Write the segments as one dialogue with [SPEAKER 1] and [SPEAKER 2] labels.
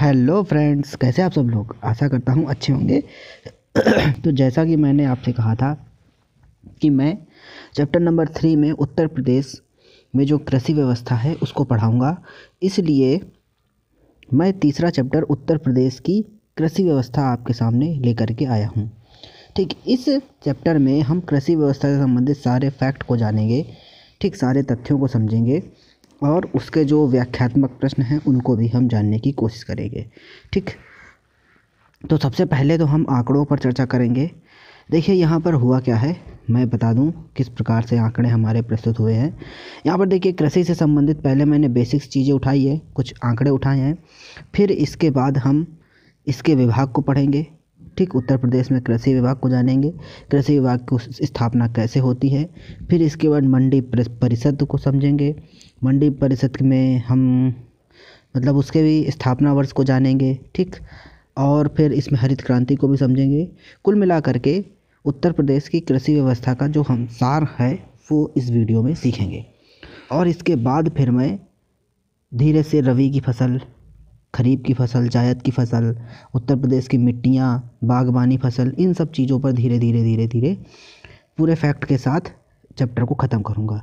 [SPEAKER 1] hello friends कैसे आप सब लोग आशा करता हूँ अच्छे होंगे तो जैसा कि मैंने आपसे कहा था कि मैं चैप्टर नंबर थ्री में उत्तर प्रदेश में जो कृषि व्यवस्था है उसको पढ़ाऊँगा इसलिए मैं तीसरा चैप्टर उत्तर प्रदेश की कृषि व्यवस्था आपके सामने लेकर के आया हूँ ठीक इस चैप्टर में हम कृषि व्यवस्था से संबंधित सारे फैक्ट को जानेंगे ठीक सारे तथ्यों को समझेंगे और उसके जो व्याख्यात्मक प्रश्न हैं उनको भी हम जानने की कोशिश करेंगे ठीक तो सबसे पहले तो हम आंकड़ों पर चर्चा करेंगे देखिए यहाँ पर हुआ क्या है मैं बता दूँ किस प्रकार से आंकड़े हमारे प्रस्तुत हुए हैं यहाँ पर देखिए कृषि से संबंधित पहले मैंने बेसिक्स चीज़ें उठाई है कुछ आंकड़े उठाए हैं फिर इसके बाद हम इसके विभाग को पढ़ेंगे ठीक उत्तर प्रदेश में कृषि विभाग को जानेंगे कृषि विभाग की स्थापना कैसे होती है फिर इसके बाद मंडी परिषद को समझेंगे मंडी परिषद में हम मतलब उसके भी स्थापना वर्ष को जानेंगे ठीक और फिर इसमें हरित क्रांति को भी समझेंगे कुल मिलाकर के उत्तर प्रदेश की कृषि व्यवस्था का जो हम सार है वो इस वीडियो में सीखेंगे और इसके बाद फिर मैं धीरे से रवि की फसल खरीफ की फ़सल जायद की फ़सल उत्तर प्रदेश की मिट्टियाँ बागवानी फ़सल इन सब चीज़ों पर धीरे धीरे धीरे धीरे पूरे फैक्ट के साथ चैप्टर को ख़त्म करूँगा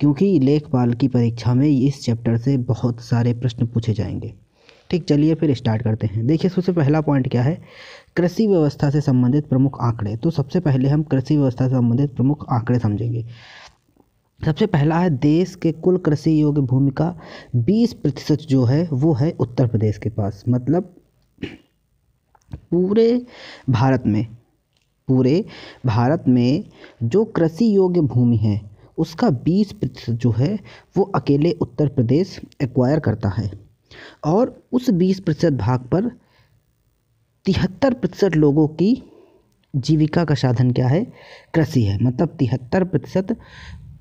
[SPEAKER 1] क्योंकि लेखपाल की परीक्षा में इस चैप्टर से बहुत सारे प्रश्न पूछे जाएंगे ठीक चलिए फिर स्टार्ट करते हैं देखिए सबसे पहला पॉइंट क्या है कृषि व्यवस्था से संबंधित प्रमुख आंकड़े तो सबसे पहले हम कृषि व्यवस्था से संबंधित प्रमुख आंकड़े समझेंगे सबसे पहला है देश के कुल कृषि योग्य भूमि का बीस प्रतिशत जो है वो है उत्तर प्रदेश के पास मतलब पूरे भारत में पूरे भारत में जो कृषि योग्य भूमि है उसका बीस प्रतिशत जो है वो अकेले उत्तर प्रदेश एक्वायर करता है और उस बीस प्रतिशत भाग पर तिहत्तर प्रतिशत लोगों की जीविका का साधन क्या है कृषि है मतलब तिहत्तर प्रतिशत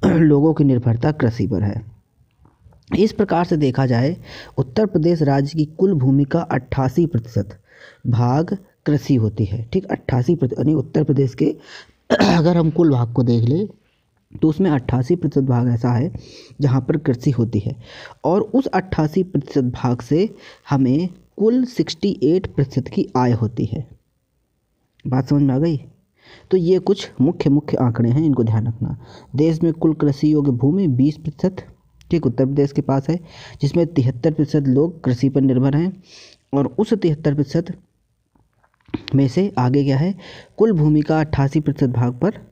[SPEAKER 1] लोगों की निर्भरता कृषि पर है इस प्रकार से देखा जाए उत्तर प्रदेश राज्य की कुल भूमि का अट्ठासी प्रतिशत भाग कृषि होती है ठीक अट्ठासी प्रतिशत यानी उत्तर प्रदेश के अगर हम कुल भाग को देख लें तो उसमें अट्ठासी प्रतिशत भाग ऐसा है जहाँ पर कृषि होती है और उस अट्ठासी प्रतिशत भाग से हमें कुल सिक्सटी एट प्रतिशत की आय होती है बात समझ में आ गई तो ये कुछ मुख्य मुख्य आंकड़े हैं इनको ध्यान रखना देश में कुल कृषि योग्य भूमि बीस प्रतिशत ठीक उत्तर प्रदेश के पास है जिसमें तिहत्तर प्रतिशत लोग कृषि पर निर्भर हैं और उस तिहत्तर प्रतिशत में से आगे क्या है कुल भूमि का अट्ठासी प्रतिशत भाग पर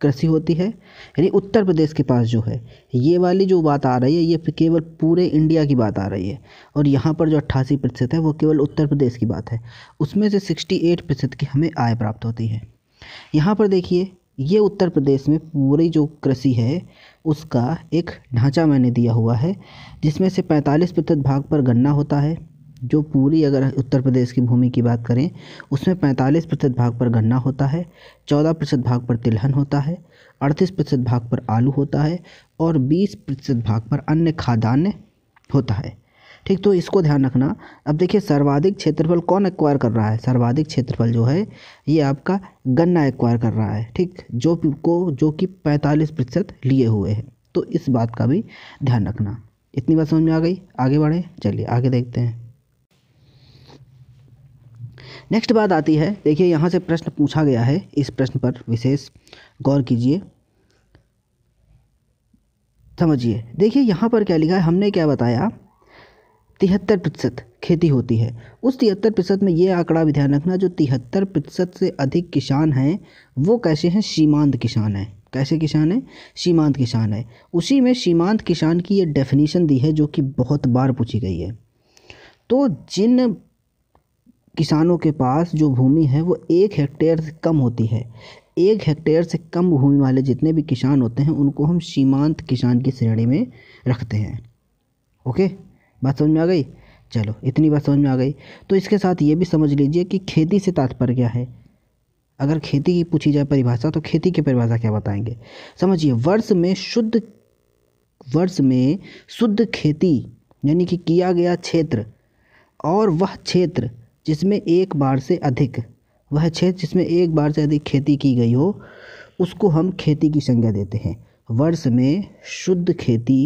[SPEAKER 1] कृषि होती है यानी उत्तर प्रदेश के पास जो है ये वाली जो बात आ रही है ये केवल पूरे इंडिया की बात आ रही है और यहाँ पर जो अट्ठासी प्रतिशत है वो केवल उत्तर प्रदेश की बात है उसमें से सिक्सटी एट प्रतिशत की हमें आय प्राप्त होती है यहाँ पर देखिए ये उत्तर प्रदेश में पूरी जो कृषि है उसका एक ढांचा मैंने दिया हुआ है जिसमें से पैंतालीस प्रतिशत भाग पर गन्ना होता है जो पूरी अगर उत्तर प्रदेश की भूमि की बात करें उसमें पैंतालीस प्रतिशत भाग पर गन्ना होता है चौदह प्रतिशत भाग पर तिलहन होता है अड़तीस प्रतिशत भाग पर आलू होता है और बीस प्रतिशत भाग पर अन्य खाद्यान्न होता है ठीक तो इसको ध्यान रखना अब देखिए सर्वाधिक क्षेत्रफल कौन एक्वायर कर रहा है सर्वाधिक क्षेत्रफल जो है ये आपका गन्ना एक्वायर कर रहा है ठीक जो को जो कि पैंतालीस प्रतिशत लिए हुए हैं तो इस बात का भी ध्यान रखना इतनी बात समझ में आ गई आगे बढ़े चलिए आगे देखते हैं नेक्स्ट बात आती है देखिए यहाँ से प्रश्न पूछा गया है इस प्रश्न पर विशेष गौर कीजिए समझिए देखिए यहाँ पर क्या लिखा है हमने क्या बताया तिहत्तर प्रतिशत खेती होती है उस तिहत्तर प्रतिशत में ये आंकड़ा भी ध्यान रखना जो तिहत्तर प्रतिशत से अधिक किसान हैं वो कैसे हैं सीमांत किसान हैं कैसे किसान हैं सीमांत किसान है उसी में सीमांत किसान की ये डेफिनेशन दी है जो कि बहुत बार पूछी गई है तो जिन किसानों के पास जो भूमि है वो एक हेक्टेयर से कम होती है एक हेक्टेयर से कम भूमि वाले जितने भी किसान होते हैं उनको हम सीमांत किसान की श्रेणी में रखते हैं ओके बात समझ में आ गई चलो इतनी बात समझ में आ गई तो इसके साथ ये भी समझ लीजिए कि खेती से तात्पर्य क्या है अगर खेती की पूछी जाए परिभाषा तो खेती की परिभाषा क्या बताएंगे समझिए वर्ष में शुद्ध वर्ष में शुद्ध खेती यानी कि किया गया क्षेत्र और वह क्षेत्र जिसमें एक बार से अधिक वह क्षेत्र जिसमें एक बार से अधिक खेती की गई हो उसको हम खेती की संज्ञा देते हैं वर्ष में शुद्ध खेती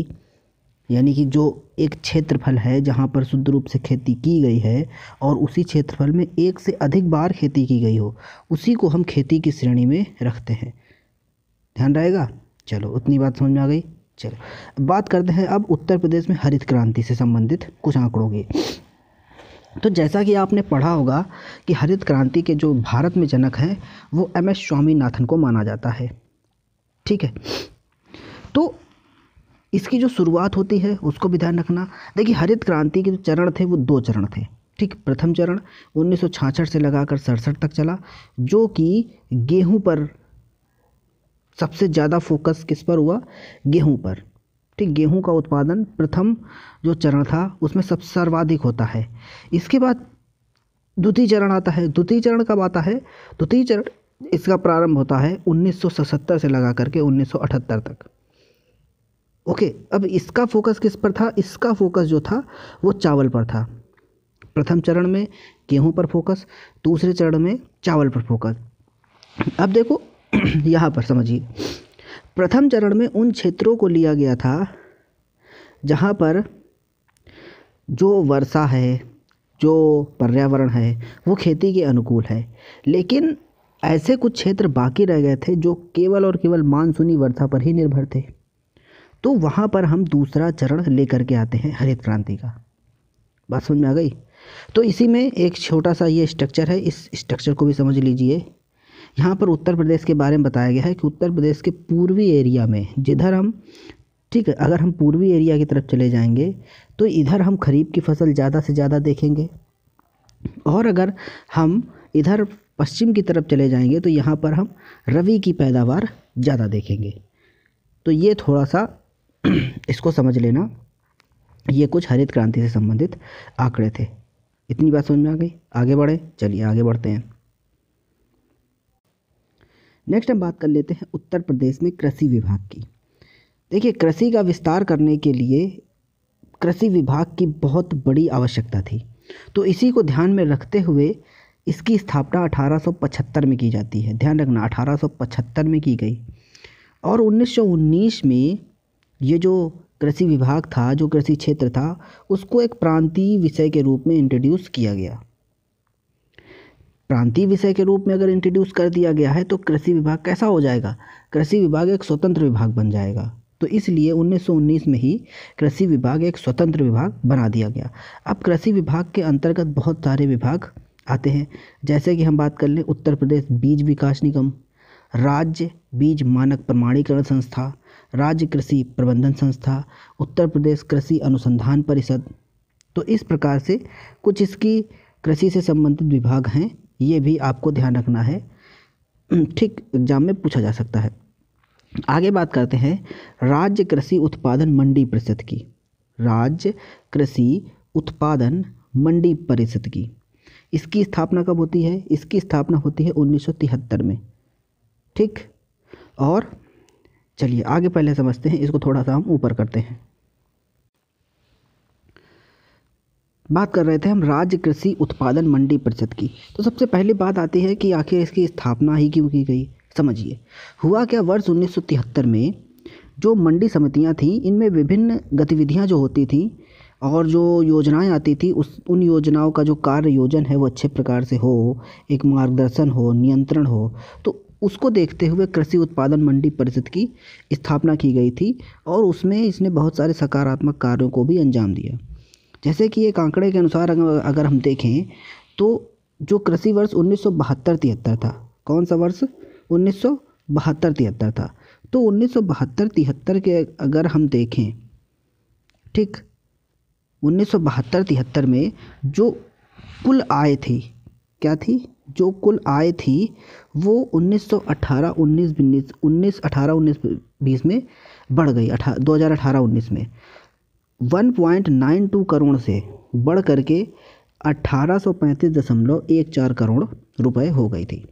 [SPEAKER 1] यानी कि जो एक क्षेत्रफल है जहाँ पर शुद्ध रूप से खेती की गई है और उसी क्षेत्रफल में एक से अधिक बार खेती की गई हो उसी को हम खेती की श्रेणी में रखते हैं ध्यान रहेगा चलो उतनी बात समझ में आ गई चलो बात करते हैं अब उत्तर प्रदेश में हरित क्रांति से संबंधित कुछ आंकड़ों की तो जैसा कि आपने पढ़ा होगा कि हरित क्रांति के जो भारत में जनक हैं वो एम एस स्वामीनाथन को माना जाता है ठीक है तो इसकी जो शुरुआत होती है उसको भी ध्यान रखना देखिए हरित क्रांति के जो चरण थे वो दो चरण थे ठीक प्रथम चरण उन्नीस से लगाकर सड़सठ तक चला जो कि गेहूं पर सबसे ज़्यादा फोकस किस पर हुआ गेहूं पर ठीक गेहूं का उत्पादन प्रथम जो चरण था उसमें सब सर्वाधिक होता है इसके बाद द्वितीय चरण आता है द्वितीय चरण कब आता है द्वितीय चरण इसका प्रारंभ होता है उन्नीस से लगा करके उन्नीस तक ओके अब इसका फोकस किस पर था इसका फोकस जो था वो चावल पर था प्रथम चरण में गेहूं पर फोकस दूसरे चरण में चावल पर फोकस अब देखो यहाँ पर समझिए प्रथम चरण में उन क्षेत्रों को लिया गया था जहाँ पर जो वर्षा है जो पर्यावरण है वो खेती के अनुकूल है लेकिन ऐसे कुछ क्षेत्र बाकी रह गए थे जो केवल और केवल मानसूनी वर्षा पर ही निर्भर थे तो वहाँ पर हम दूसरा चरण लेकर के आते हैं हरित क्रांति का बात समझ में आ गई तो इसी में एक छोटा सा ये स्ट्रक्चर है इस स्ट्रक्चर को भी समझ लीजिए यहाँ पर उत्तर प्रदेश के बारे में बताया गया है कि उत्तर प्रदेश के पूर्वी एरिया में जिधर हम ठीक है अगर हम पूर्वी एरिया की तरफ चले जाएंगे तो इधर हम खरीफ की फसल ज़्यादा से ज़्यादा देखेंगे और अगर हम इधर पश्चिम की तरफ चले जाएंगे तो यहाँ पर हम रवि की पैदावार ज़्यादा देखेंगे तो ये थोड़ा सा इसको समझ लेना ये कुछ हरित क्रांति से संबंधित आंकड़े थे इतनी बात समझ में आ गई आगे बढ़े चलिए आगे बढ़ते हैं नेक्स्ट हम बात कर लेते हैं उत्तर प्रदेश में कृषि विभाग की देखिए कृषि का विस्तार करने के लिए कृषि विभाग की बहुत बड़ी आवश्यकता थी तो इसी को ध्यान में रखते हुए इसकी स्थापना 1875 में की जाती है ध्यान रखना 1875 में की गई और 1919 में ये जो कृषि विभाग था जो कृषि क्षेत्र था उसको एक प्रांतीय विषय के रूप में इंट्रोड्यूस किया गया प्रांतीय विषय के रूप में अगर इंट्रोड्यूस कर दिया गया है तो कृषि विभाग कैसा हो जाएगा कृषि विभाग एक स्वतंत्र विभाग बन जाएगा तो इसलिए 1919 में ही कृषि विभाग एक स्वतंत्र विभाग बना दिया गया अब कृषि विभाग के अंतर्गत बहुत सारे विभाग आते हैं जैसे कि हम बात कर लें उत्तर प्रदेश बीज विकास निगम राज्य बीज मानक प्रमाणीकरण संस्था राज्य कृषि प्रबंधन संस्था उत्तर प्रदेश कृषि अनुसंधान परिषद तो इस प्रकार से कुछ इसकी कृषि से संबंधित विभाग हैं ये भी आपको ध्यान रखना है ठीक एग्जाम में पूछा जा सकता है आगे बात करते हैं राज्य कृषि उत्पादन मंडी परिषद की राज्य कृषि उत्पादन मंडी परिषद की इसकी स्थापना कब होती है इसकी स्थापना होती है उन्नीस में ठीक और चलिए आगे पहले समझते हैं इसको थोड़ा सा हम ऊपर करते हैं बात कर रहे थे हम राज्य कृषि उत्पादन मंडी परिषद की तो सबसे पहले बात आती है कि आखिर इसकी स्थापना ही क्यों की गई समझिए हुआ क्या वर्ष उन्नीस में जो मंडी समितियां थीं इनमें विभिन्न गतिविधियां जो होती थीं और जो योजनाएं आती थी उस उन योजनाओं का जो कार्य योजन है वो अच्छे प्रकार से हो एक मार्गदर्शन हो नियंत्रण हो तो उसको देखते हुए कृषि उत्पादन मंडी परिषद की स्थापना की गई थी और उसमें इसने बहुत सारे सकारात्मक कार्यों को भी अंजाम दिया जैसे कि एक आंकड़े के अनुसार अगर हम देखें तो जो कृषि वर्ष उन्नीस सौ था कौन सा वर्ष उन्नीस सौ था तो उन्नीस सौ के अगर हम देखें ठीक उन्नीस सौ में जो कुल आय थी क्या थी जो कुल आय थी वो 1918 19 बीस उन्नीस अठारह उन्नीस बीस में बढ़ गई दो हज़ार अठारह उन्नीस में 1.92 करोड़ से बढ़ करके अट्ठारह करोड़ रुपए हो गई थी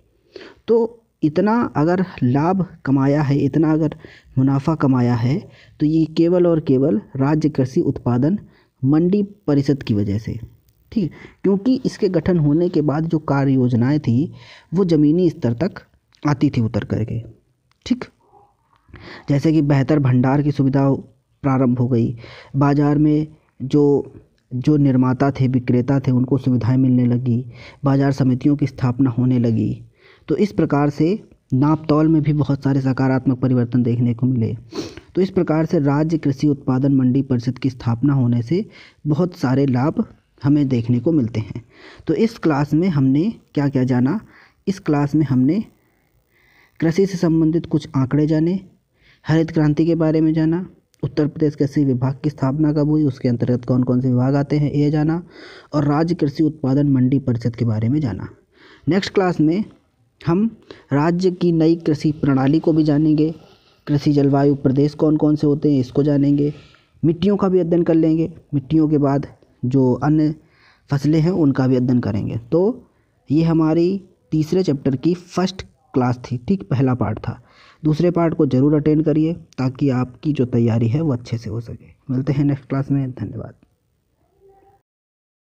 [SPEAKER 1] तो इतना अगर लाभ कमाया है इतना अगर मुनाफा कमाया है तो ये केवल और केवल राज्य कृषि उत्पादन मंडी परिषद की वजह से ठीक है क्योंकि इसके गठन होने के बाद जो कार्य योजनाएँ थी वो ज़मीनी स्तर तक आती थी उतर करके ठीक जैसे कि बेहतर भंडार की सुविधा प्रारंभ हो गई बाज़ार में जो जो निर्माता थे विक्रेता थे उनको सुविधाएं मिलने लगी बाज़ार समितियों की स्थापना होने लगी तो इस प्रकार से नापतौल में भी बहुत सारे सकारात्मक परिवर्तन देखने को मिले तो इस प्रकार से राज्य कृषि उत्पादन मंडी परिषद की स्थापना होने से बहुत सारे लाभ हमें देखने को मिलते हैं तो इस क्लास में हमने क्या क्या जाना इस क्लास में हमने कृषि से संबंधित कुछ आंकड़े जाने हरित क्रांति के बारे में जाना उत्तर प्रदेश कृषि विभाग की स्थापना कब हुई उसके अंतर्गत कौन कौन से विभाग आते हैं ये जाना और राज्य कृषि उत्पादन मंडी परिषद के बारे में जाना नेक्स्ट क्लास में हम राज्य की नई कृषि प्रणाली को भी जानेंगे कृषि जलवायु प्रदेश कौन कौन से होते हैं इसको जानेंगे मिट्टियों का भी अध्ययन कर लेंगे मिट्टियों के बाद जो अन्य फसलें हैं उनका भी अध्ययन करेंगे तो ये हमारी तीसरे चैप्टर की फर्स्ट क्लास थी ठीक पहला पार्ट था दूसरे पार्ट को ज़रूर अटेंड करिए ताकि आपकी जो तैयारी है वो अच्छे से हो सके मिलते हैं नेक्स्ट क्लास में धन्यवाद